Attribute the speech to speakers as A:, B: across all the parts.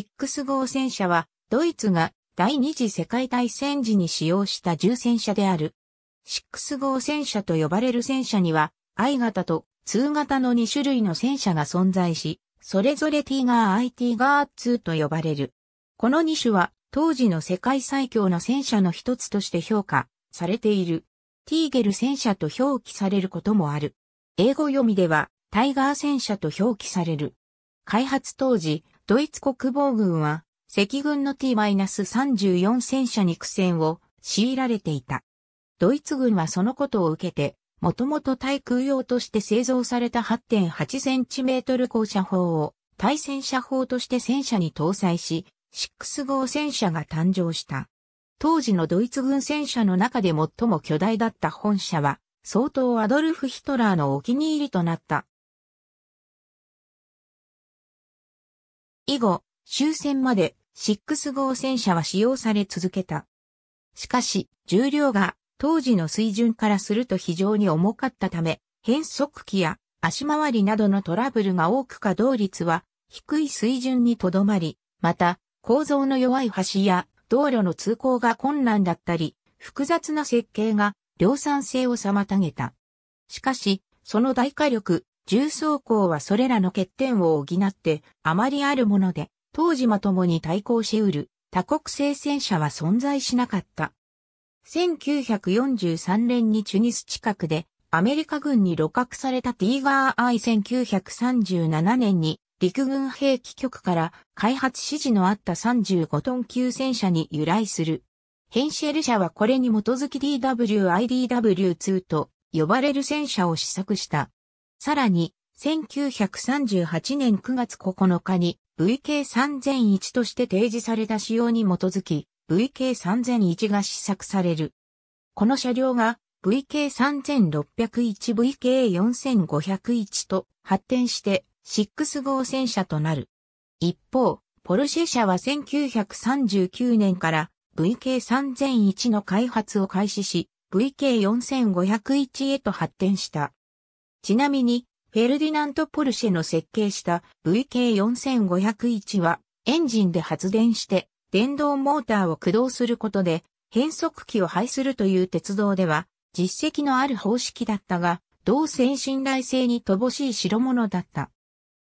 A: 6号戦車は、ドイツが第二次世界大戦時に使用した重戦車である。6号戦車と呼ばれる戦車には、I 型と2型の2種類の戦車が存在し、それぞれ T ガー I T ガー2と呼ばれる。この2種は、当時の世界最強の戦車の一つとして評価されている。ティーゲル戦車と表記されることもある。英語読みではタイガー戦車と表記される。開発当時、ドイツ国防軍は、赤軍の T-34 戦車に苦戦を強いられていた。ドイツ軍はそのことを受けて、もともと対空用として製造された 8.8cm 高射砲を対戦車砲として戦車に搭載し、6号戦車が誕生した。当時のドイツ軍戦車の中で最も巨大だった本社は、相当アドルフ・ヒトラーのお気に入りとなった以後、終戦まで6号戦車は使用され続けた。しかし、重量が当時の水準からすると非常に重かったため、変速機や足回りなどのトラブルが多く稼働率は低い水準にとどまり、また、構造の弱い橋や道路の通行が困難だったり、複雑な設計が量産性を妨げた。しかし、その大火力、重装甲はそれらの欠点を補ってあまりあるもので、当時まともに対抗し得る多国製戦車は存在しなかった。1943年にチュニス近くでアメリカ軍に露獲されたティーガーアイ1937年に陸軍兵器局から開発指示のあった35トン級戦車に由来する。ヘンシェル社はこれに基づき DWIDW2 と呼ばれる戦車を試作した。さらに、1938年9月9日に VK3001 として提示された仕様に基づき VK3001 が試作される。この車両が VK3601、VK4501 と発展して6号戦車となる。一方、ポルシェ社は1939年から VK3001 の開発を開始し、VK4501 へと発展した。ちなみに、フェルディナント・ポルシェの設計した VK4501 は、エンジンで発電して、電動モーターを駆動することで、変速機を排するという鉄道では、実績のある方式だったが、同性信頼性に乏しい代物だった。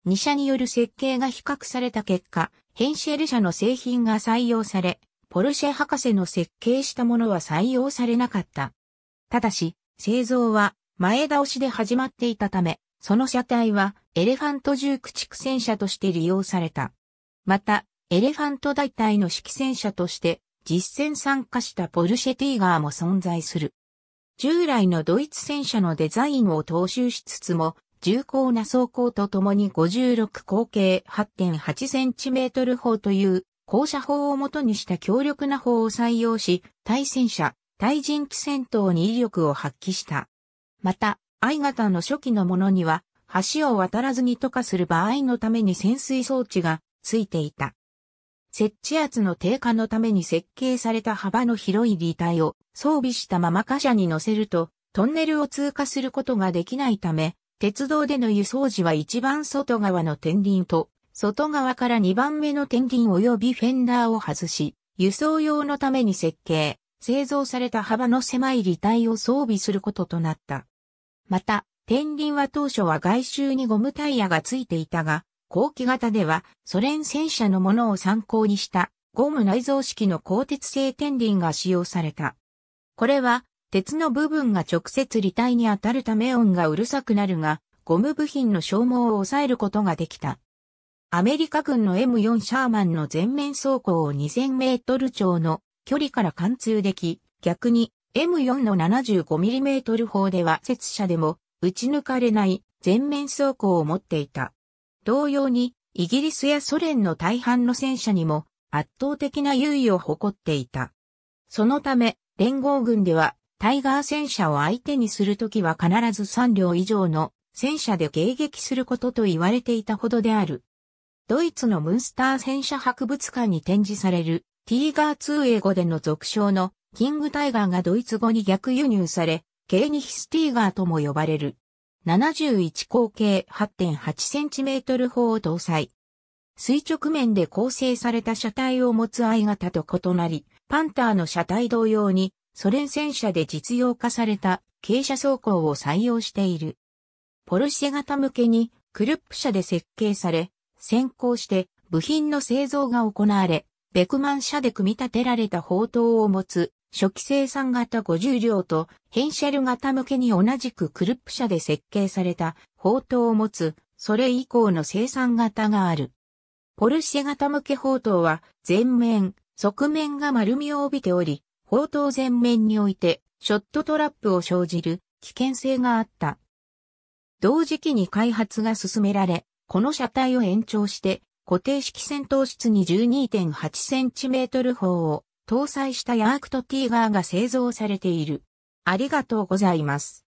A: 二社による設計が比較された結果、ヘンシェル社の製品が採用され、ポルシェ博士の設計したものは採用されなかった。ただし、製造は前倒しで始まっていたため、その車体はエレファント重駆逐戦車として利用された。また、エレファント大隊の指揮戦車として実戦参加したポルシェティーガーも存在する。従来のドイツ戦車のデザインを踏襲しつつも、重厚な装甲とともに56口径 8.8cm 砲という高射砲をもとにした強力な砲を採用し、対戦車、対人機戦闘に威力を発揮した。また、I 型の初期のものには、橋を渡らずに渡かする場合のために潜水装置がついていた。設置圧の低下のために設計された幅の広い立体を装備したまま貨車に乗せると、トンネルを通過することができないため、鉄道での輸送時は一番外側の天輪と、外側から2番目の天輪及びフェンダーを外し、輸送用のために設計、製造された幅の狭い履帯を装備することとなった。また、天輪は当初は外周にゴムタイヤが付いていたが、後期型ではソ連戦車のものを参考にしたゴム内蔵式の鋼鉄製天輪が使用された。これは鉄の部分が直接履体に当たるため音がうるさくなるが、ゴム部品の消耗を抑えることができた。アメリカ軍の M4 シャーマンの全面走行を2000メートル超の距離から貫通でき、逆に M4 の 75mm 砲では雪車でも撃ち抜かれない全面装甲を持っていた。同様にイギリスやソ連の大半の戦車にも圧倒的な優位を誇っていた。そのため連合軍ではタイガー戦車を相手にするときは必ず3両以上の戦車で迎撃することと言われていたほどである。ドイツのムンスター戦車博物館に展示されるティーガー2英語での俗称のキングタイガーがドイツ語に逆輸入され、ケーニヒスティーガーとも呼ばれる。71口径 8.8cm 砲を搭載。垂直面で構成された車体を持つ相型と異なり、パンターの車体同様にソ連戦車で実用化された傾斜走行を採用している。ポルシェ型向けにクルップ車で設計され、先行して部品の製造が行われ、ベクマン車で組み立てられた砲塔を持つ初期生産型50両と変シェル型向けに同じくクルップ社で設計された砲塔を持つ、それ以降の生産型がある。ポルシェ型向け砲塔は前面、側面が丸みを帯びており、砲塔前面においてショットトラップを生じる危険性があった。同時期に開発が進められ、この車体を延長して固定式戦闘室に 12.8cm 砲を搭載したヤークとティーガーが製造されている。ありがとうございます。